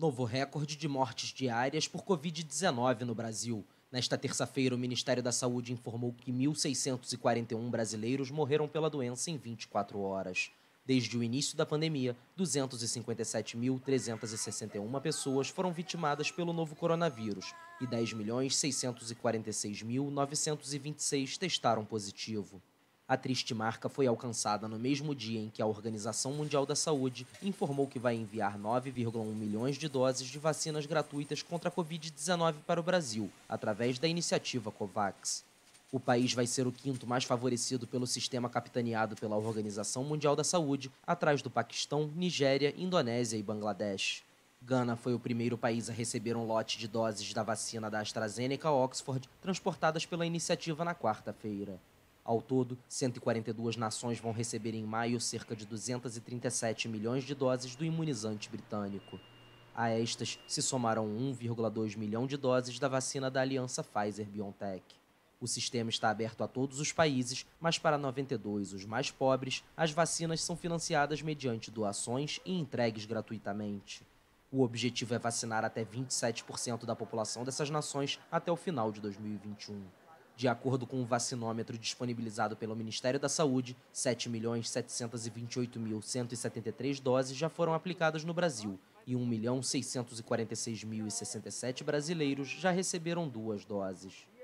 Novo recorde de mortes diárias por Covid-19 no Brasil. Nesta terça-feira, o Ministério da Saúde informou que 1.641 brasileiros morreram pela doença em 24 horas. Desde o início da pandemia, 257.361 pessoas foram vitimadas pelo novo coronavírus e 10.646.926 testaram positivo. A triste marca foi alcançada no mesmo dia em que a Organização Mundial da Saúde informou que vai enviar 9,1 milhões de doses de vacinas gratuitas contra a Covid-19 para o Brasil, através da iniciativa COVAX. O país vai ser o quinto mais favorecido pelo sistema capitaneado pela Organização Mundial da Saúde, atrás do Paquistão, Nigéria, Indonésia e Bangladesh. Gana foi o primeiro país a receber um lote de doses da vacina da AstraZeneca Oxford, transportadas pela iniciativa na quarta-feira. Ao todo, 142 nações vão receber em maio cerca de 237 milhões de doses do imunizante britânico. A estas se somaram 1,2 milhão de doses da vacina da aliança Pfizer-BioNTech. O sistema está aberto a todos os países, mas para 92, os mais pobres, as vacinas são financiadas mediante doações e entregues gratuitamente. O objetivo é vacinar até 27% da população dessas nações até o final de 2021 de acordo com o vacinômetro disponibilizado pelo Ministério da Saúde, 7.728.173 doses já foram aplicadas no Brasil e 1.646.067 brasileiros já receberam duas doses.